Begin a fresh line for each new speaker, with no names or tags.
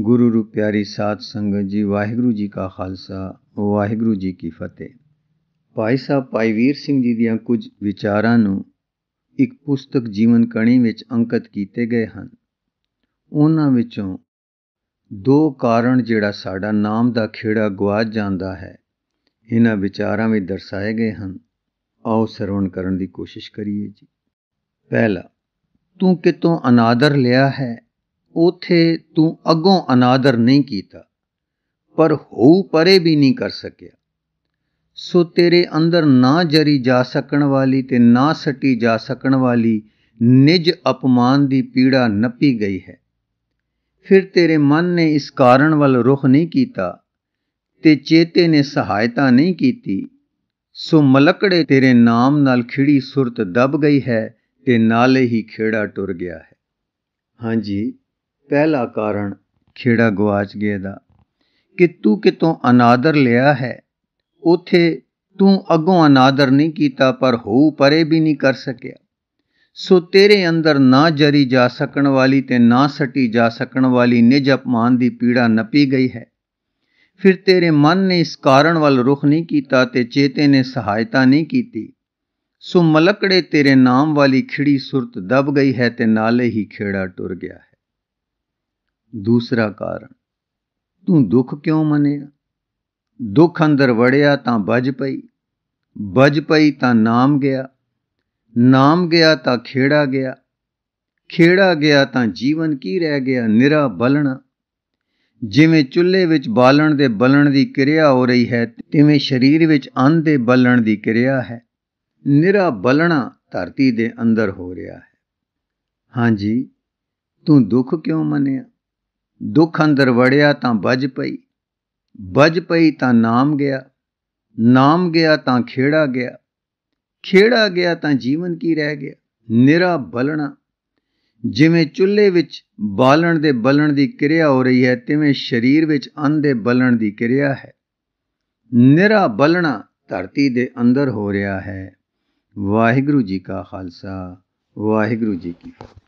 ਗੁਰੂ ਰੂਪ ਪਿਆਰੀ ਸਾਧ ਸੰਗਤ ਜੀ ਵਾਹਿਗੁਰੂ ਜੀ ਕਾ ਖਾਲਸਾ ਵਾਹਿਗੁਰੂ ਜੀ ਕੀ ਫਤਿਹ ਭਾਈ ਸਾਹਿਬ ਭਾਈ ਵੀਰ ਸਿੰਘ ਜੀ ਦੀਆਂ ਕੁਝ ਵਿਚਾਰਾਂ ਨੂੰ ਇੱਕ ਪੁਸਤਕ ਜੀਵਨ ਕਣੀ ਵਿੱਚ ਅੰਕਿਤ ਕੀਤੇ ਗਏ ਹਨ ਉਹਨਾਂ ਵਿੱਚੋਂ ਦੋ ਕਾਰਨ ਜਿਹੜਾ ਸਾਡਾ ਨਾਮ ਦਾ ਖੇੜਾ ਗਵਾਚ ਜਾਂਦਾ ਹੈ ਇਹਨਾਂ ਵਿਚਾਰਾਂ ਵਿੱਚ ਦਰਸਾਏ ਗਏ ਹਨ ਆਓ ਸਰਵਣ ਕਰਨ ਦੀ ਕੋਸ਼ਿਸ਼ ਕਰੀਏ ਜੀ ਪਹਿਲਾ ਤੂੰ ਕਿਤੋਂ ਅਨਾਦਰ ਲਿਆ ਹੈ ਉਥੇ ਤੂੰ ਅੱਗੋਂ ਅਨਾਦਰ ਨਹੀਂ ਕੀਤਾ ਪਰ ਹੋਊ ਪਰੇ ਵੀ ਨਹੀਂ ਕਰ ਸਕਿਆ ਸੋ ਤੇਰੇ ਅੰਦਰ ਨਾ ਜਰੀ ਜਾ ਸਕਣ ਵਾਲੀ ਤੇ ਨਾ ਸਟੀ ਜਾ ਸਕਣ ਵਾਲੀ ਨਿਜ ਅਪਮਾਨ ਦੀ ਪੀੜਾ ਨੱਪੀ ਗਈ ਹੈ ਫਿਰ ਤੇਰੇ ਮਨ ਨੇ ਇਸ ਕਾਰਨ ਵੱਲ ਰੁਖ ਨਹੀਂ ਕੀਤਾ ਤੇ ਚੇਤੇ ਨੇ ਸਹਾਇਤਾ ਨਹੀਂ ਕੀਤੀ ਸੋ ਮਲਕੜੇ ਤੇਰੇ ਨਾਮ ਨਾਲ ਖਿੜੀ ਸੁਰਤ ਦਬ ਗਈ ਹੈ ਤੇ ਨਾਲੇ ਹੀ ਖੇੜਾ ਟੁਰ ਗਿਆ ਹੈ ਹਾਂਜੀ ਪਹਿਲਾ ਕਾਰਨ ਖੇੜਾ ਗਵਾਚ ਗਏ ਦਾ ਕਿ ਤੂੰ ਕਿਤੋਂ ਅਨਾਦਰ ਲਿਆ ਹੈ ਉਥੇ ਤੂੰ ਅੱਗੋਂ ਅਨਾਦਰ ਨਹੀਂ ਕੀਤਾ ਪਰ ਹੋਊ ਪਰੇ ਵੀ ਨਹੀਂ ਕਰ ਸਕਿਆ ਸੋ ਤੇਰੇ ਅੰਦਰ ਨਾ ਜਰੀ ਜਾ ਸਕਣ ਵਾਲੀ ਤੇ ਨਾ ਸਟੀ ਜਾ ਸਕਣ ਵਾਲੀ ਨਿਜ ਅਪਮਾਨ ਦੀ ਪੀੜਾ ਨਪੀ ਗਈ ਹੈ ਫਿਰ ਤੇਰੇ ਮਨ ਨੇ ਇਸ ਕਾਰਨ ਵੱਲ ਰੁਖ ਨਹੀਂ ਕੀਤਾ ਤੇ ਚੇਤੇ ਨੇ ਸਹਾਇਤਾ ਨਹੀਂ ਕੀਤੀ ਸੋ ਮਲਕੜੇ ਤੇਰੇ ਨਾਮ ਵਾਲੀ ਖਿੜੀ ਸੁਰਤ ਦਬ ਗਈ ਹੈ ਤੇ ਨਾਲੇ ਹੀ ਖੇੜਾ ਟੁਰ ਗਿਆ ਹੈ ਦੂਸਰਾ ਕਾਰਨ ਤੂੰ ਦੁੱਖ ਕਿਉਂ ਮੰਨਿਆ ਦੁੱਖ ਅੰਦਰ ਵੜਿਆ ਤਾਂ ਵੱਜ ਪਈ ਵੱਜ ਪਈ ਤਾਂ ਨਾਮ ਗਿਆ ਨਾਮ ਗਿਆ ਤਾਂ ਖੇੜਾ ਗਿਆ ਖੇੜਾ ਗਿਆ ਤਾਂ ਜੀਵਨ ਕੀ ਰਹਿ ਗਿਆ ਨਿਰਾ ਬਲਣ ਜਿਵੇਂ ਚੁੱਲ੍ਹੇ ਵਿੱਚ ਬਾਲਣ ਦੇ ਬਲਣ ਦੀ ਕਿਰਿਆ ਹੋ ਰਹੀ ਹੈ ਤਿਵੇਂ ਸਰੀਰ ਵਿੱਚ ਅੰਨ ਦੇ ਬਲਣ ਦੀ ਕਿਰਿਆ ਹੈ ਨਿਰਾ ਬਲਣਾ ਧਰਤੀ ਦੇ ਅੰਦਰ ਹੋ ਰਿਹਾ ਹੈ ਹਾਂਜੀ ਤੂੰ ਦੁੱਖ ਕਿਉਂ ਮੰਨਿਆ ਦੁੱਖ ਅੰਦਰ ਵੜਿਆ ਤਾਂ ਵੱਜ ਪਈ ਵੱਜ ਪਈ ਤਾਂ ਨਾਮ ਗਿਆ ਨਾਮ ਗਿਆ ਤਾਂ ਖੇੜਾ ਗਿਆ ਖੇੜਾ ਗਿਆ ਤਾਂ ਜੀਵਨ ਕੀ ਰਹਿ ਗਿਆ ਨਿਰਾ ਬਲਣਾ ਜਿਵੇਂ ਚੁੱਲ੍ਹੇ ਵਿੱਚ ਬਾਲਣ ਦੇ ਬਲਣ ਦੀ ਕਿਰਿਆ ਹੋ ਰਹੀ ਹੈ ਤਿਵੇਂ ਸਰੀਰ ਵਿੱਚ ਅੰਨ ਦੇ ਬਲਣ ਦੀ ਕਿਰਿਆ ਹੈ ਨਿਰਾ ਬਲਣਾ ਧਰਤੀ ਦੇ ਅੰਦਰ ਹੋ ਰਿਹਾ ਹੈ ਵਾਹਿਗੁਰੂ ਜੀ ਕਾ ਖਾਲਸਾ ਵਾਹਿਗੁਰੂ ਜੀ ਕੀ ਫਤਿਹ